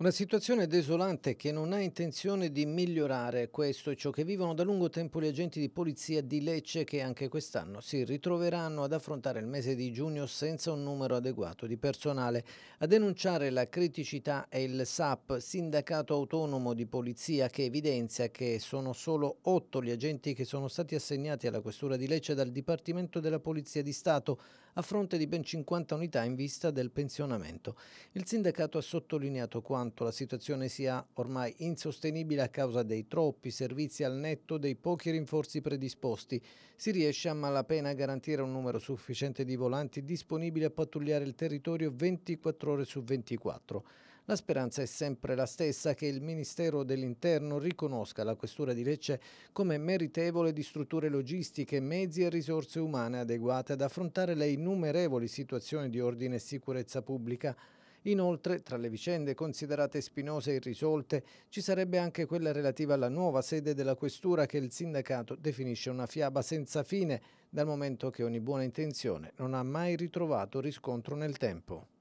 Una situazione desolante che non ha intenzione di migliorare questo e ciò che vivono da lungo tempo gli agenti di polizia di Lecce che anche quest'anno si ritroveranno ad affrontare il mese di giugno senza un numero adeguato di personale. A denunciare la criticità è il SAP, Sindacato Autonomo di Polizia, che evidenzia che sono solo otto gli agenti che sono stati assegnati alla Questura di Lecce dal Dipartimento della Polizia di Stato a fronte di ben 50 unità in vista del pensionamento. Il sindacato ha sottolineato quanto quanto la situazione sia ormai insostenibile a causa dei troppi servizi al netto dei pochi rinforzi predisposti, si riesce a malapena a garantire un numero sufficiente di volanti disponibili a pattugliare il territorio 24 ore su 24. La speranza è sempre la stessa che il Ministero dell'Interno riconosca la Questura di Lecce come meritevole di strutture logistiche, mezzi e risorse umane adeguate ad affrontare le innumerevoli situazioni di ordine e sicurezza pubblica Inoltre, tra le vicende considerate spinose e irrisolte, ci sarebbe anche quella relativa alla nuova sede della questura che il sindacato definisce una fiaba senza fine, dal momento che ogni buona intenzione non ha mai ritrovato riscontro nel tempo.